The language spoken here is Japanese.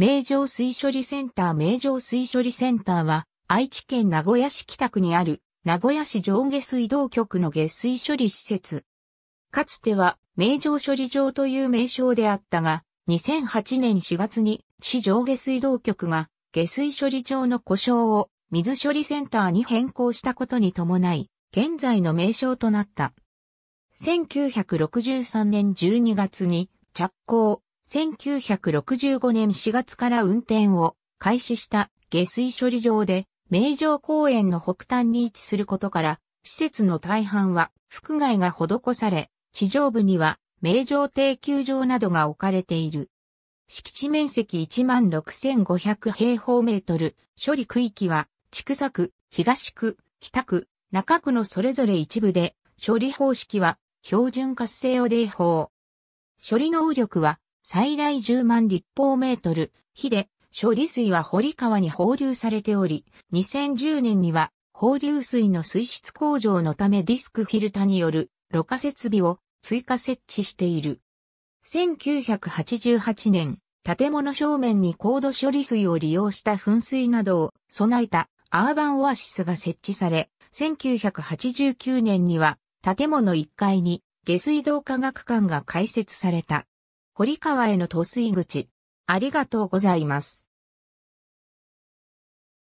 名城水処理センター名城水処理センターは、愛知県名古屋市北区にある、名古屋市上下水道局の下水処理施設。かつては、名城処理場という名称であったが、2008年4月に、市上下水道局が、下水処理場の故障を、水処理センターに変更したことに伴い、現在の名称となった。1963年12月に、着工、1965年4月から運転を開始した下水処理場で、名城公園の北端に位置することから、施設の大半は覆蓋が施され、地上部には名城定休場などが置かれている。敷地面積16,500平方メートル、処理区域は、地区東区、北区、中区のそれぞれ一部で、処理方式は、標準活性を泥法。処理能力は、最大10万立方メートル、火で処理水は堀川に放流されており、2010年には放流水の水質向上のためディスクフィルタによるろ過設備を追加設置している。1988年、建物正面に高度処理水を利用した噴水などを備えたアーバンオアシスが設置され、1989年には建物1階に下水道科学館が開設された。堀川への投水口。ありがとうございます。